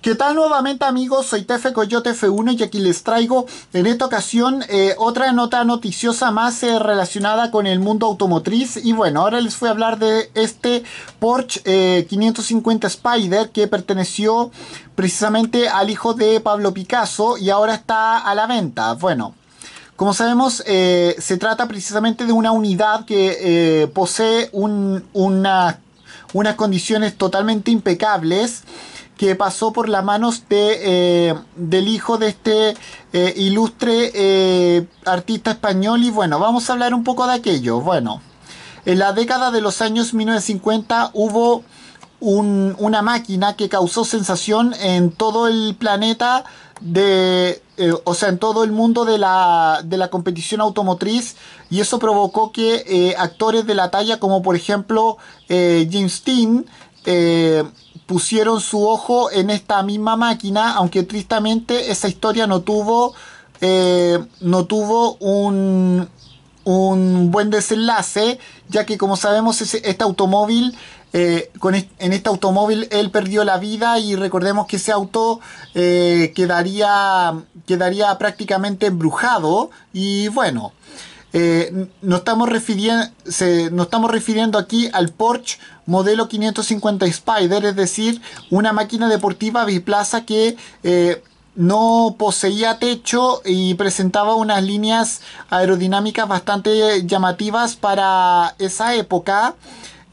¿Qué tal nuevamente amigos? Soy Tefe Coyote F1 y aquí les traigo en esta ocasión eh, otra nota noticiosa más eh, relacionada con el mundo automotriz y bueno, ahora les voy a hablar de este Porsche 550 eh, Spider que perteneció precisamente al hijo de Pablo Picasso y ahora está a la venta. Bueno, como sabemos, se trata precisamente de una unidad que posee un, unas condiciones totalmente impecables que pasó por las manos de, eh, del hijo de este eh, ilustre eh, artista español. Y bueno, vamos a hablar un poco de aquello. Bueno, en la década de los años 1950 hubo una máquina que causó sensación en todo el planeta de, o sea, en todo el mundo de la, competición automotriz y eso provocó que actores de la talla como por ejemplo James Dean pusieron su ojo en esta misma máquina, aunque tristemente esa historia no tuvo, eh, no tuvo un, un buen desenlace, ya que como sabemos este automóvil, eh, en este automóvil él perdió la vida y recordemos que ese auto eh, quedaría, quedaría prácticamente embrujado y bueno. Nos eh, no, estamos no estamos refiriendo aquí al Porsche modelo 550 Spider, es decir, una máquina deportiva biplaza que eh, no poseía techo y presentaba unas líneas aerodinámicas bastante llamativas para esa época,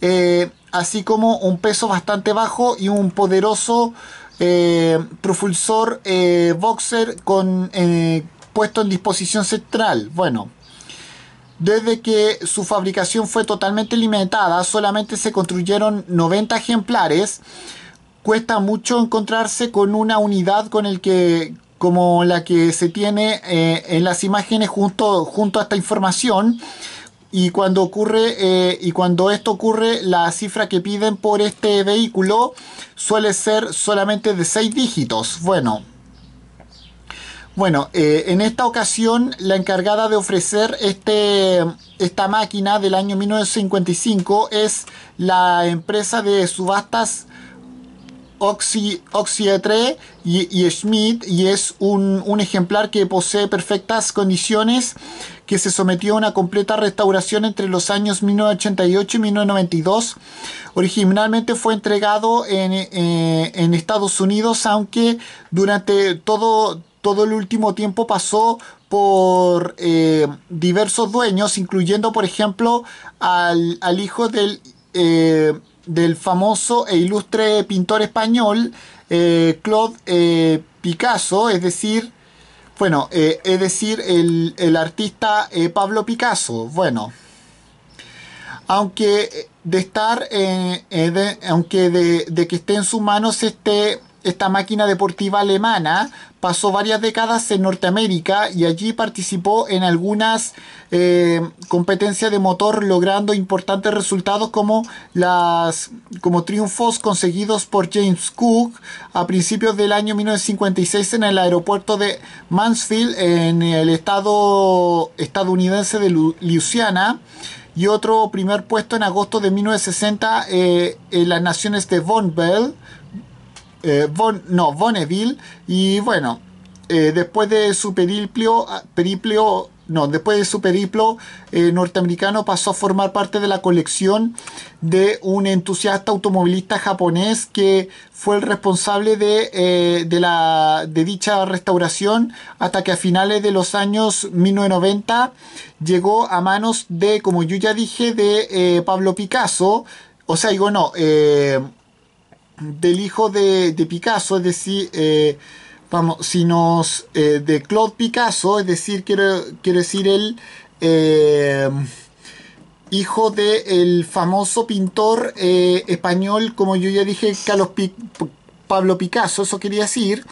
eh, así como un peso bastante bajo y un poderoso propulsor boxer con, puesto en disposición central. Bueno, desde que su fabricación fue totalmente limitada, solamente se construyeron 90 ejemplares. Cuesta mucho encontrarse con una unidad con el que, como la que se tiene eh, en las imágenes junto, junto a esta información. Y cuando, ocurre, eh, y cuando esto ocurre, la cifra que piden por este vehículo suele ser solamente de 6 dígitos. Bueno, bueno, eh, en esta ocasión la encargada de ofrecer este, esta máquina del año 1955 es la empresa de subastas Oxy, y, Schmidt y es un, ejemplar que posee perfectas condiciones que se sometió a una completa restauración entre los años 1988 y 1992. Originalmente fue entregado en, eh, en Estados Unidos, aunque durante todo todo el último tiempo pasó por eh, diversos dueños, incluyendo por ejemplo al, al hijo del, eh, del famoso e ilustre pintor español eh, Claude Picasso, es decir, bueno, es decir, el, artista Pablo Picasso, bueno. Aunque de estar, aunque de, de que esté en sus manos este esta máquina deportiva alemana pasó varias décadas en Norteamérica y allí participó en algunas eh, competencias de motor logrando importantes resultados como, las, como triunfos conseguidos por James Cook a principios del año 1956 en el aeropuerto de Mansfield en el estado estadounidense de Luisiana y otro primer puesto en agosto de 1960 eh, en las naciones de Von Bell eh, no, Bonneville. Y bueno, eh, después de su ah, no, después de su periplo eh, norteamericano pasó a formar parte de la colección de un entusiasta automovilista japonés que fue el responsable de, la, dicha restauración hasta que a finales de los años 1990 llegó a manos de, como yo ya dije, de Pablo Picasso. O sea, digo, no, del hijo de, Picasso, es decir, eh, vamos, si nos, eh, de Claude Picasso, es decir, quiero, quiero decir el eh, hijo del famoso pintor español, como yo ya dije, Carlos Pablo Picasso, eso quería decir,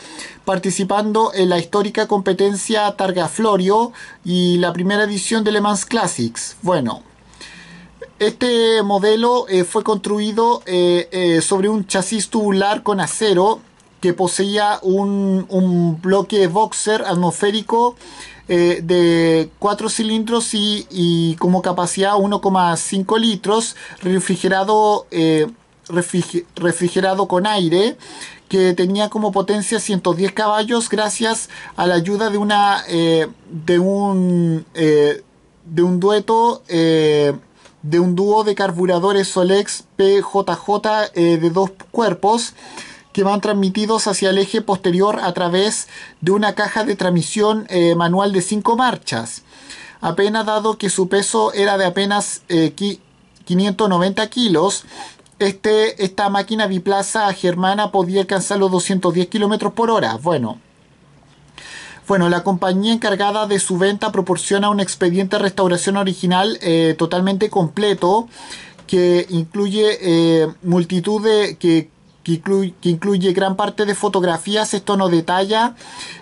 participando en la histórica competencia Targa Florio y la primera edición de Le Mans Classics. Bueno. Este modelo eh, fue construido eh, eh, sobre un chasis tubular con acero que poseía un, bloque boxer atmosférico de 4 cilindros y, como capacidad 1,5 litros refrigerado, refrigerado con aire que tenía como potencia 110 caballos gracias a la ayuda de una de un de un dueto de un dúo de carburadores Solex PJJ eh, de dos cuerpos que van transmitidos hacia el eje posterior a través de una caja de transmisión eh, manual de 5 marchas. Apenas dado que su peso era de apenas 590 eh, kilos, este, esta máquina biplaza germana podía alcanzar los 210 kilómetros por hora. Bueno, bueno, la compañía encargada de su venta proporciona un expediente de restauración original eh, totalmente completo que incluye eh, multitud de que que, incluye, gran parte de fotografías, esto no detalla.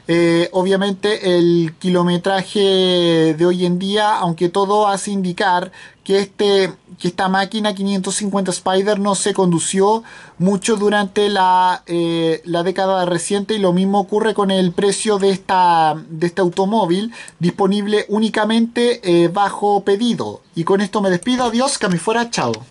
Eh, obviamente el kilometraje de hoy en día, aunque todo hace indicar que, este, que esta máquina 550 Spider no se condució mucho durante la, eh, la, década reciente y lo mismo ocurre con el precio de, esta, de este automóvil disponible únicamente eh, bajo pedido. Y con esto me despido, adiós, que a fuera, chao.